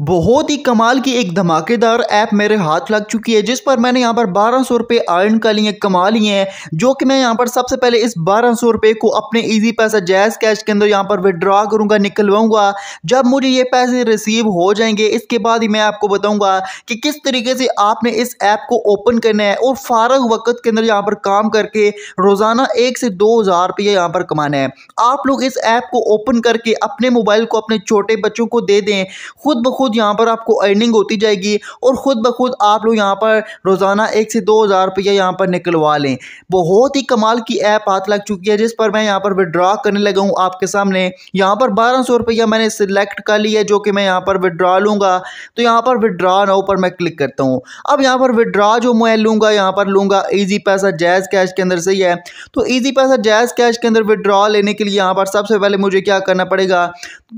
बहुत ही कमाल की एक धमाकेदार ऐप मेरे हाथ लग चुकी है जिस पर मैंने यहाँ पर बारह सौ रुपये आर्न कर लिए कमा लिए हैं जो कि मैं यहाँ पर सबसे पहले इस बारह सौ रुपये को अपने इजी पैसा जैज़ कैश के अंदर यहाँ पर विड्रॉ करूँगा निकलवाऊँगा जब मुझे ये पैसे रिसीव हो जाएंगे इसके बाद ही मैं आपको बताऊँगा कि किस तरीके से आपने इस ऐप को ओपन करना है और फारग वक्त के अंदर यहाँ पर काम करके रोज़ाना एक से दो हज़ार रुपये यहाँ पर कमाना है आप लोग इस ऐप को ओपन करके अपने मोबाइल को अपने छोटे बच्चों को दे दें खुद ब खुद खुद यहाँ पर आपको अर्निंग होती जाएगी और ख़ुद ब खुद आप लोग यहाँ पर रोज़ाना एक से दो हज़ार रुपया यहाँ पर निकलवा लें बहुत ही कमाल की ऐप हाथ लग चुकी है जिस पर मैं यहाँ पर विड्रा करने लगा हूँ आपके सामने यहाँ पर बारह सौ रुपया मैंने सिलेक्ट कर लिया है जो कि मैं यहाँ पर विड्रा लूँगा तो यहाँ पर विड्रा ना ऊपर मैं क्लिक करता हूँ अब यहाँ पर विड्रॉ जो मैं लूँगा यहाँ पर लूँगा ईजी पैसा जैज़ कैश के अंदर सही है तो ईजी पैसा जैज़ कैश के अंदर विड्रा लेने के लिए यहाँ पर सबसे पहले मुझे क्या करना पड़ेगा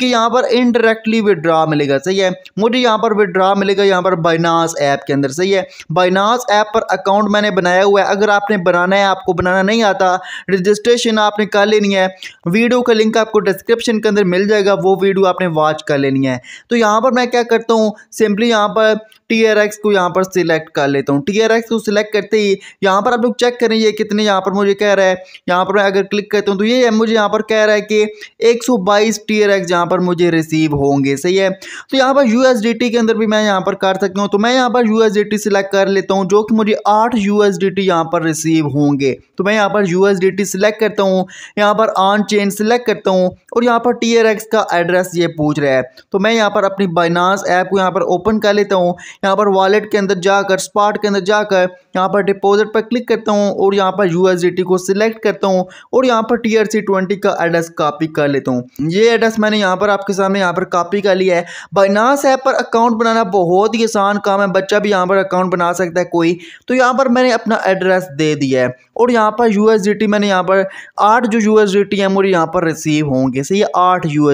कि यहाँ पर इनडायरेक्टली विड्रा मिलेगा सही है मुझे यहाँ पर विड्रा मिलेगा यहाँ पर बाइनास ऐप के अंदर सही है बाइनास ऐप पर अकाउंट मैंने बनाया हुआ है अगर आपने बनाना है आपको बनाना नहीं आता रजिस्ट्रेशन आपने कर लेनी है वीडियो का लिंक आपको डिस्क्रिप्शन के अंदर मिल जाएगा वो वीडियो आपने वॉच कर लेनी है तो यहाँ पर मैं क्या करता हूँ सिंपली यहाँ पर टी आर एक्स को यहाँ पर सिलेक्ट कर लेता हूँ टी आर एक्स को सिलेक्ट करते ही यहाँ पर आप लोग चेक करें ये कितने यहाँ पर मुझे कह रहा है यहाँ पर मैं अगर क्लिक करता हूँ तो ये मुझे यहाँ पर कह रहा है कि एक सौ बाईस टी आर एक्स यहाँ पर मुझे रिसीव होंगे सही है तो यहाँ पर यू एस डी टी के अंदर भी मैं यहाँ पर कर सकता हूँ तो मैं यहाँ पर U S D T select कर लेता हूँ जो कि मुझे आठ यू एस डी टी यहाँ पर रिसीव होंगे तो मैं यहाँ पर U S D T select करता हूँ यहाँ पर ऑन चेन सिलेक्ट करता हूँ और यहाँ पर टी आर एक्स का एड्रेस ये पूछ रहा है तो मैं यहाँ पर अपनी बाइनास ऐप को यहाँ पर ओपन कर लेता हूँ यहाँ पर वॉलेट के अंदर जाकर स्पॉट के अंदर जाकर यहाँ पर डिपॉजिट पर क्लिक करता हूँ और यहाँ पर यू को सिलेक्ट करता हूँ और यहाँ पर टी आर ट्वेंटी का एड्रेस कापी कर लेता हूँ ये एड्रेस मैंने यहाँ पर आपके सामने यहाँ पर कापी कर लिया है बाइनास ऐप पर अकाउंट बनाना बहुत ही आसान काम है बच्चा भी यहाँ पर अकाउंट बना सकता है कोई तो यहाँ पर मैंने अपना एड्रेस दे दिया है और यहाँ पर यू मैंने यहाँ पर आठ जो यू है मुझे यहाँ पर रिसीव होंगे सही है आठ यू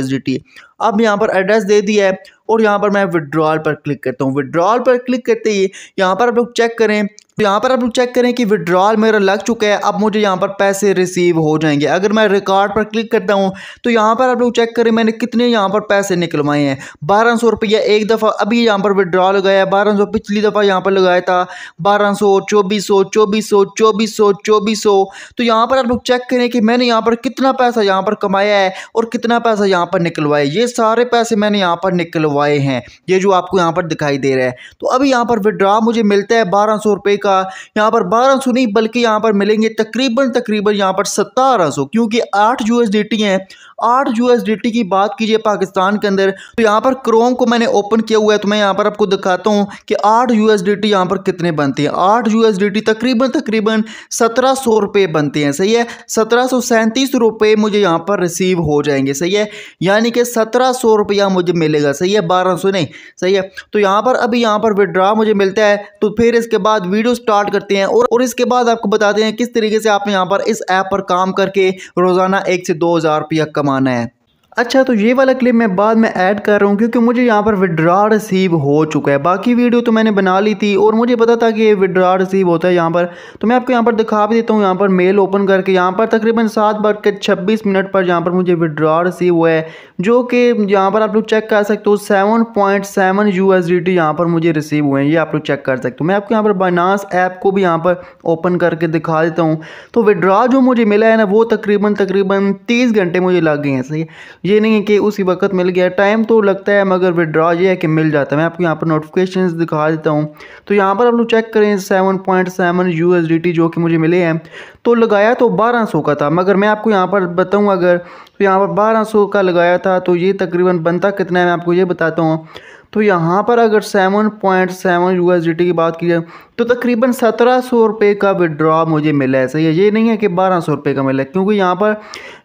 अब यहाँ पर एड्रेस दे दिया है और यहाँ पर मैं विड्रॉल पर क्लिक करता हूँ विड्रॉल पर क्लिक करते ही यहाँ पर आप लोग चेक करें तो यहाँ पर आप लोग चेक करें कि विड्रॉल मेरा लग चुका है अब मुझे यहाँ पर पैसे रिसीव हो जाएंगे अगर मैं रिकॉर्ड पर क्लिक करता हूँ तो यहाँ पर आप लोग चेक करें मैंने कितने यहाँ पर पैसे निकलवाए हैं बारह सौ रुपया एक दफ़ा अभी यहाँ पर विड्रॉल लगाया बारह सौ पिछली दफ़ा यहाँ पर लगाया था बारह सौ चौबीस सौ चौबीस सौ चौबीस सौ चौबीस सौ तो यहाँ पर आप लोग चेक करें कि मैंने यहाँ पर कितना पैसा यहाँ पर कमाया है और कितना पैसा यहाँ पर निकलवाया ये सारे पैसे मैंने यहाँ पर निकलवाए हैं ये जो आपको यहाँ पर दिखाई दे रहा है तो अभी यहाँ पर विड्रॉ मुझे मिलता है बारह सौ रुपये का यहाँ पर बारह सौ नहीं बल्कि यहाँ पर मिलेंगे तकरीबन तकरीबन यहाँ पर सतारह सौ क्योंकि आठ यू एस डी टी हैं आठ यूएसडीटी की बात कीजिए पाकिस्तान के अंदर तो यहाँ पर क्रोम को मैंने ओपन किया हुआ है तो मैं यहाँ पर आपको दिखाता हूँ कि आठ यूएसडीटी यहाँ पर कितने बनती हैं आठ यूएसडीटी तकरीबन तकरीबन सत्रह सौ रुपये बनते हैं सही है सत्रह सौ सैंतीस रुपये मुझे यहाँ पर रिसीव हो जाएंगे सही है यानी कि सत्रह सौ रुपया मुझे मिलेगा सही है बारह सौ नहीं सही है तो यहाँ पर अभी यहाँ पर विड्रा मुझे मिलता है तो फिर इसके बाद वीडियो स्टार्ट करते हैं और, और इसके बाद आपको बताते हैं किस तरीके से आप यहाँ पर इस ऐप पर काम करके रोज़ाना एक से दो हज़ार रुपया कमा मान है अच्छा तो ये वाला क्लिप मैं बाद में ऐड कर रहा हूँ क्योंकि मुझे यहाँ पर विड्रा रिसीव हो चुका है बाकी वीडियो तो मैंने बना ली थी और मुझे पता था कि ये विड्रा रिसीव होता है यहाँ पर तो मैं आपको यहाँ पर दिखा भी देता हूँ यहाँ पर मेल ओपन करके यहाँ पर तकरीबन सात बज के छब्बीस मिनट पर यहाँ पर मुझे विड्रा रिसीव हुआ है जो कि यहाँ पर आप लोग चेक कर सकते हो seven point seven U S D T यहाँ पर मुझे रिसीव हुए हैं ये आप लोग चेक कर सकते हो मैं आपको यहाँ पर बनास ऐप को भी यहाँ पर ओपन करके दिखा देता हूँ तो विड्रा जो मुझे मिला है ना वो तकरीबन तकरीबन तीस घंटे मुझे लग गए हैं सही ये नहीं है कि उसी वक्त मिल गया टाइम तो लगता है मगर विड्रॉ ये है कि मिल जाता है मैं आपको यहाँ पर नोटिफिकेशन दिखा देता हूँ तो यहाँ पर आप लोग चेक करें seven point seven U S D T जो कि मुझे मिले हैं तो लगाया तो बारह सौ का था मगर मैं आपको यहाँ पर बताऊँ अगर तो यहाँ पर बारह सौ का लगाया था तो ये तकरीबन बनता कितना है मैं आपको ये बताता हूँ तो यहाँ पर अगर सेवन पॉइंट सेवन यू की बात की जाए तो तकरीबन सत्रह सौ रुपये का विड्रॉ मुझे मिला है सही है ये नहीं है कि बारह सौ रुपये का मिला है क्योंकि यहाँ पर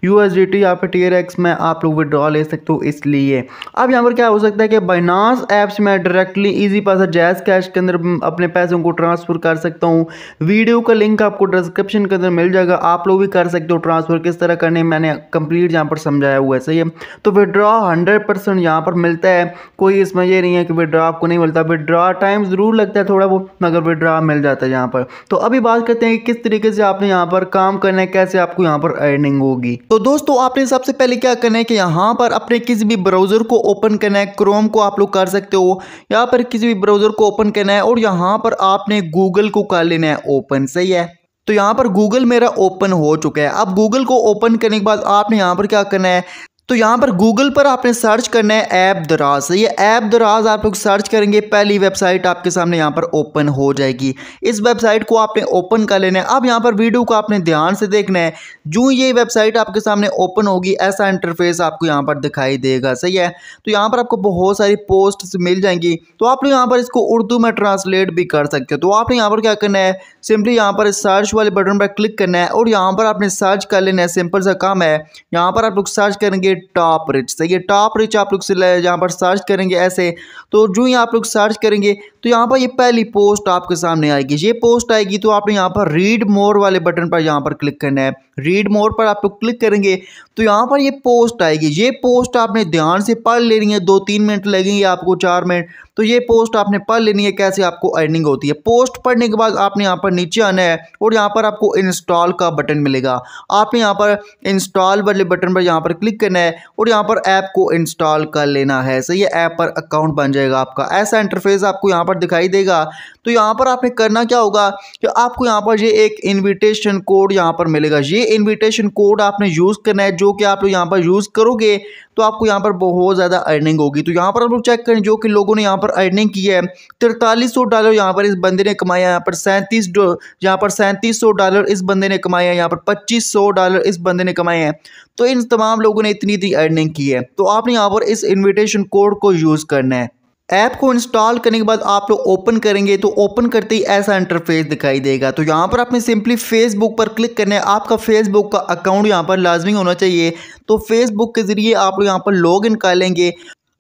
यू एस डी टी यहाँ पर टी में आप लोग विड्रॉ ले सकते हो इसलिए अब यहाँ पर क्या हो सकता है कि बाइनास ऐप्स में directly Easypaisa JazzCash के अंदर अपने पैसों को ट्रांसफ़र कर सकता हूँ वीडियो का लिंक आपको डिस्क्रिप्शन के अंदर मिल जाएगा आप लोग भी कर सकते हो ट्रांसफ़र किस तरह करने मैंने कम्प्लीट यहाँ पर समझाया हुआ है सही है तो विड्रॉ हंड्रेड परसेंट यहाँ पर मिलता है कोई इसमें ये दे रही हैं कि विड्रा आपको नहीं मिलता विड्रा टाइम ज़रूर लगता है थोड़ा वो मगर विड्रा मिल जाता है यहाँ पर तो अभी बात करते हैं कि किस तरीके से आपने यहाँ पर काम करना है कैसे आपको यहाँ पर अर्निंग होगी तो दोस्तों आपने सबसे पहले क्या करना है कि यहाँ पर अपने किसी भी ब्राउज़र को ओपन करना है क्रोम को आप लोग कर सकते हो यहाँ पर किसी भी ब्राउज़र को ओपन करना है और यहाँ पर आपने गूगल को कर लेना है ओपन सही है तो यहाँ पर गूगल मेरा ओपन हो चुका है अब गूगल को ओपन करने के बाद आपने यहाँ पर क्या करना है तो यहाँ पर गूगल पर आपने सर्च करना है ऐप दराज ये ऐप दराज आप लोग सर्च करेंगे पहली वेबसाइट आपके सामने यहाँ पर ओपन हो जाएगी इस वेबसाइट को आपने ओपन कर लेना है अब यहाँ पर वीडियो को आपने ध्यान से देखना है जो ये वेबसाइट आपके सामने ओपन होगी ऐसा इंटरफेस आपको यहाँ पर दिखाई देगा सही है तो यहाँ पर आपको बहुत सारी पोस्ट मिल जाएंगी तो आप लोग यहाँ पर इसको उर्दू में ट्रांसलेट भी कर सकते हो तो आपने यहाँ पर क्या करना है सिंपली यहाँ पर सर्च वाले बटन पर क्लिक करना है और यहाँ पर आपने सर्च कर लेना है सिंपल सा काम है यहाँ पर आप लोग सर्च करेंगे टॉप रिच सही है टॉप रिच आप लोग जहाँ पर सर्च करेंगे ऐसे तो जो ही आप लोग सर्च करेंगे तो यहाँ पर ये पहली पोस्ट आपके सामने आएगी ये पोस्ट आएगी तो आपने यहाँ पर रीड मोर वाले बटन पर यहाँ पर क्लिक करना है रीड मोर पर आप लोग क्लिक करेंगे तो यहाँ पर ये पोस्ट आएगी ये पोस्ट आपने ध्यान से पढ़ लेनी है दो तीन मिनट लगेंगे आपको चार मिनट तो ये पोस्ट आपने पढ़ लेनी है कैसे आपको अर्निंग होती है पोस्ट पढ़ने के बाद आपने यहाँ पर नीचे आना है और यहाँ पर आपको इंस्टॉल का बटन मिलेगा आपने यहाँ पर इंस्टॉल वाले बटन पर यहाँ पर क्लिक करना है और यहाँ पर ऐप को इंस्टॉल कर लेना है सही है ऐप पर अकाउंट बन जाएगा आपका ऐसा इंटरफेस आपको यहाँ पर दिखाई देगा तो यहाँ पर आपने करना क्या होगा कि आपको यहाँ पर ये एक इन्विटेशन कोड यहाँ पर मिलेगा ये इन्विटेशन कोड आपने यूज़ करना है जो कि आप लोग यहाँ पर यूज़ करोगे तो आपको यहाँ पर बहुत ज़्यादा अर्निंग होगी तो यहाँ पर आप लोग चेक करें जो कि लोगों ने यहाँ पर अर्निंग की है तिरतालीस सौ डॉलर यहाँ पर इस बंदे ने कमाया यहाँ पर सैंतीस यहाँ पर सैंतीस सौ डॉलर इस बंदे ने कमाया यहाँ पर पच्चीस सौ डॉलर इस बंदे ने कमाए हैं तो इन तमाम लोगों ने इतनी इतनी अर्निंग की है तो आपने यहाँ पर इस इन्विटेशन कोड को यूज़ करना है ऐप को इंस्टॉल करने के बाद आप लोग ओपन करेंगे तो ओपन करते ही ऐसा इंटरफेस दिखाई देगा तो यहाँ पर आपने सिंपली फेसबुक पर क्लिक करना है आपका फेसबुक का अकाउंट यहाँ पर लाजमी होना चाहिए तो फेसबुक के ज़रिए आप लोग यहाँ पर लॉग इन कर लेंगे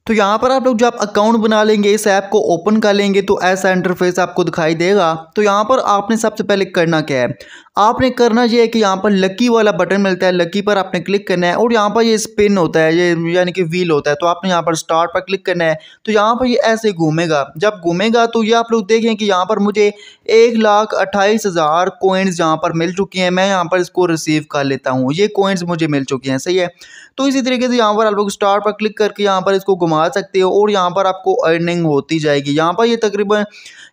तो यहाँ पर आप लोग जब अकाउंट बना लेंगे इस ऐप को ओपन कर लेंगे तो ऐसा इंटरफेस आपको दिखाई देगा तो यहाँ पर आपने सबसे पहले करना क्या है आपने करना ये है कि यहाँ पर लकी वाला बटन मिलता है लकी पर आपने क्लिक करना है और यहाँ पर ये स्पिन होता है ये यानी कि व्हील होता है तो आपने यहाँ पर स्टार्ट पर क्लिक करना है तो यहाँ पर ये ऐसे घूमेगा जब घूमेगा तो ये आप लोग देखें कि यहाँ पर मुझे एक लाख अट्ठाईस हज़ार कोइंस यहाँ पर मिल चुकी हैं मैं यहाँ पर इसको रिसीव कर लेता हूँ ये कोइंस मुझे मिल चुकी हैं सही है तो इसी तरीके से यहाँ पर आप लोग स्टार पर क्लिक करके यहाँ पर इसको घुमा सकते हो और यहाँ पर आपको अर्निंग होती जाएगी यहाँ पर ये तकरीबन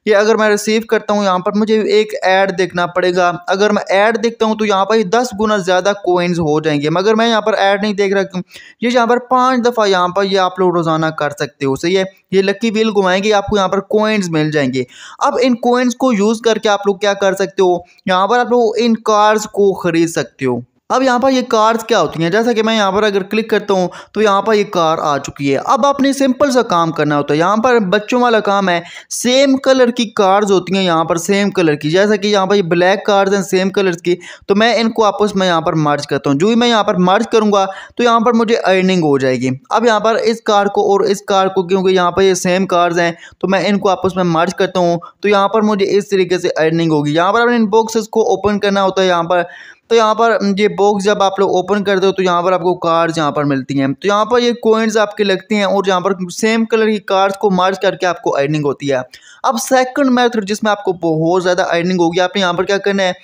ये अगर मैं रिसीव करता हूँ यहाँ पर मुझे एक ऐड देखना पड़ेगा अगर मैं ऐड देखता हूँ तो यहाँ पर दस गुना ज़्यादा कोइंस हो जाएंगे मगर मैं यहाँ पर ऐड नहीं देख रहा हूँ ये यहाँ पर पाँच दफ़ा यहाँ पर ये आप लोग रोज़ाना कर सकते हो सही है ये लक्की व्हील घुमाएंगे आपको यहाँ पर कोइंस मिल जाएंगे अब इन कोइंस को यूज़ करके आप लोग क्या कर सकते हो यहाँ पर आप लोग इन कार्स को ख़रीद सकते हो अब यहाँ पर ये कार्स क्या होती हैं जैसा कि मैं यहाँ पर अगर क्लिक करता हूँ तो यहाँ पर ये कार आ चुकी है अब आपने सिंपल सा काम करना होता है यहाँ पर बच्चों वाला काम है सेम कलर की कार्स होती हैं यहाँ पर सेम कलर की जैसा कि यहाँ पर ये ब्लैक कार्स हैं सेम कलर की तो मैं इनको आपस में यहाँ पर मर्ज करता हूँ जो ही मैं यहाँ पर मर्ज करूँगा तो यहाँ पर मुझे अर्निंग हो जाएगी अब यहाँ पर इस कार को और इस कार को क्योंकि यहाँ पर ये सेम कार्स हैं तो मैं इनको आपस में मर्ज करता हूँ तो यहाँ पर मुझे इस तरीके से अर्निंग होगी यहाँ पर अपने इन बॉक्सेस को ओपन करना होता है यहाँ पर तो यहाँ पर ये बॉक्स जब आप लोग ओपन करते हो तो यहाँ पर आपको कार्ड यहाँ पर मिलती हैं तो यहाँ पर ये कोइंस आपके लगती हैं और यहाँ पर सेम कलर की कार्ड्स को मार्च करके आपको अर्निंग होती है अब सेकंड मेथड जिसमें आपको बहुत ज़्यादा अर्निंग होगी आपने यहाँ पर क्या करना है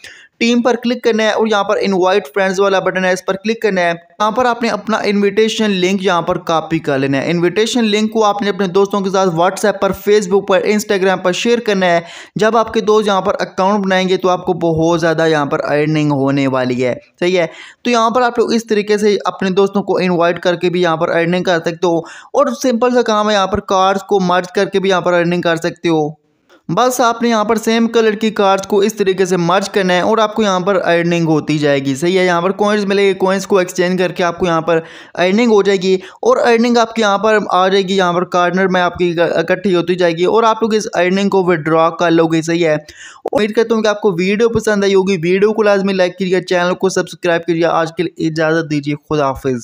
टीम पर क्लिक करना है और यहाँ पर इनवाइट फ्रेंड्स वाला बटन है इस पर क्लिक करना है यहाँ पर आपने अपना इनविटेशन लिंक यहाँ पर कॉपी कर लेना है इनविटेशन लिंक को आपने अपने दोस्तों के साथ व्हाट्सएप पर फेसबुक पर इंस्टाग्राम पर शेयर करना है जब आपके दोस्त यहाँ पर अकाउंट बनाएंगे तो आपको बहुत ज़्यादा यहाँ पर अर्निंग होने वाली है सही है तो यहाँ पर आप लोग इस तरीके से अपने दोस्तों को इन्वाइट करके भी यहाँ पर अर्निंग कर सकते हो और सिंपल सा काम है यहाँ पर कार्ड्स को मर्ज करके भी यहाँ पर अर्निंग कर सकते हो बस आपने यहाँ पर सेम कलर की कार्ड्स को इस तरीके से मर्ज करना है और आपको यहाँ पर अर्निंग होती जाएगी सही है यहाँ पर कॉइन्स मिलेगी कॉइन्स को एक्सचेंज करके आपको यहाँ पर अर्निंग हो जाएगी और अर्निंग आपके यहाँ पर आ जाएगी यहाँ पर कार्नर में आपकी इकट्ठी होती जाएगी और आप लोग इस अर्निंग को विड्रॉ कर लोगे सही है उम्मीद करता हूँ कि आपको वीडियो पसंद आई होगी वीडियो को लाजमी लाइक कीजिएगा चैनल को सब्सक्राइब कीजिए आज के लिए इजाज़त दीजिए खुदाफिज